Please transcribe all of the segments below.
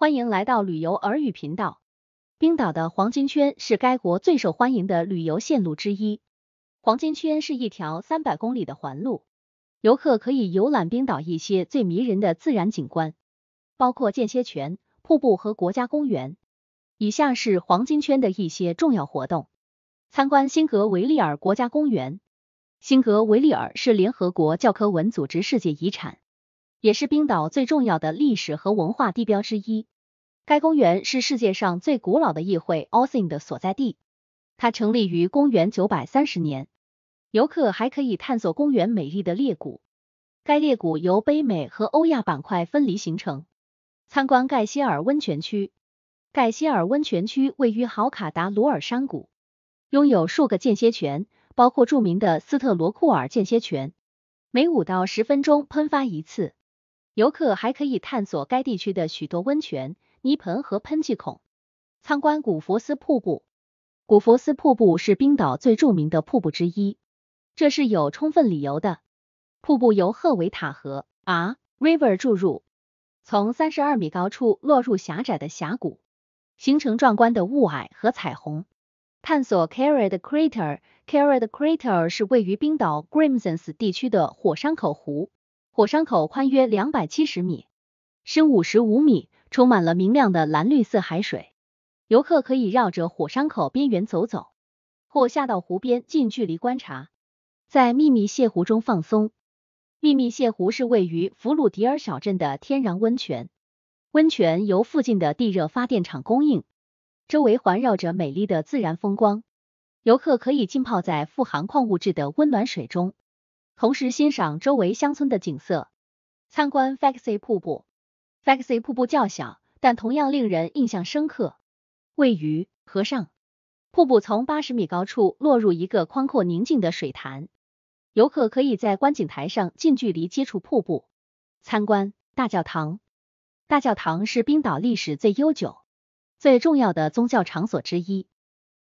欢迎来到旅游耳语频道。冰岛的黄金圈是该国最受欢迎的旅游线路之一。黄金圈是一条三百公里的环路，游客可以游览冰岛一些最迷人的自然景观，包括间歇泉、瀑布和国家公园。以下是黄金圈的一些重要活动：参观辛格维利尔国家公园。辛格维利尔是联合国教科文组织世界遗产。也是冰岛最重要的历史和文化地标之一。该公园是世界上最古老的议会 a l s i n 的所在地，它成立于公元930年。游客还可以探索公园美丽的裂谷，该裂谷由北美和欧亚板块分离形成。参观盖歇尔温泉区，盖歇尔温泉区位于豪卡达鲁尔山谷，拥有数个间歇泉，包括著名的斯特罗库尔间歇泉，每五到十分钟喷发一次。游客还可以探索该地区的许多温泉、泥盆和喷气孔，参观古佛斯瀑布。古佛斯瀑布是冰岛最著名的瀑布之一，这是有充分理由的。瀑布由赫维塔河 （River） 注入，从三十二米高处落入狭窄的峡谷，形成壮观的雾霭和彩虹。探索 c a r i a d c r a t e r c a r i a d Crater 是位于冰岛 g r i m s n s 地区的火山口湖。火山口宽约两百七十米，深五十五米，充满了明亮的蓝绿色海水。游客可以绕着火山口边缘走走，或下到湖边近距离观察，在秘密泻湖中放松。秘密泻湖是位于弗鲁迪尔小镇的天然温泉，温泉由附近的地热发电厂供应，周围环绕着美丽的自然风光。游客可以浸泡在富含矿物质的温暖水中。同时欣赏周围乡村的景色，参观 Faxi 瀑布。Faxi 瀑布较小，但同样令人印象深刻。位于河上，瀑布从八十米高处落入一个宽阔宁静的水潭。游客可以在观景台上近距离接触瀑布。参观大教堂，大教堂是冰岛历史最悠久、最重要的宗教场所之一。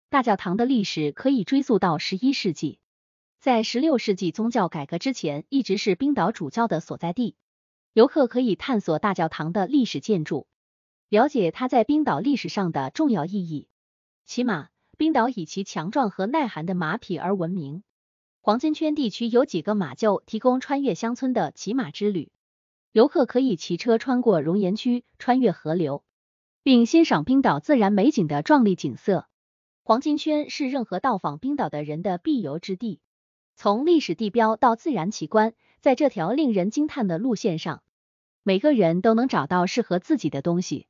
大教堂的历史可以追溯到十一世纪。在十六世纪宗教改革之前，一直是冰岛主教的所在地。游客可以探索大教堂的历史建筑，了解它在冰岛历史上的重要意义。骑马，冰岛以其强壮和耐寒的马匹而闻名。黄金圈地区有几个马厩提供穿越乡村的骑马之旅，游客可以骑车穿过熔岩区，穿越河流，并欣赏冰岛自然美景的壮丽景色。黄金圈是任何到访冰岛的人的必游之地。从历史地标到自然奇观，在这条令人惊叹的路线上，每个人都能找到适合自己的东西。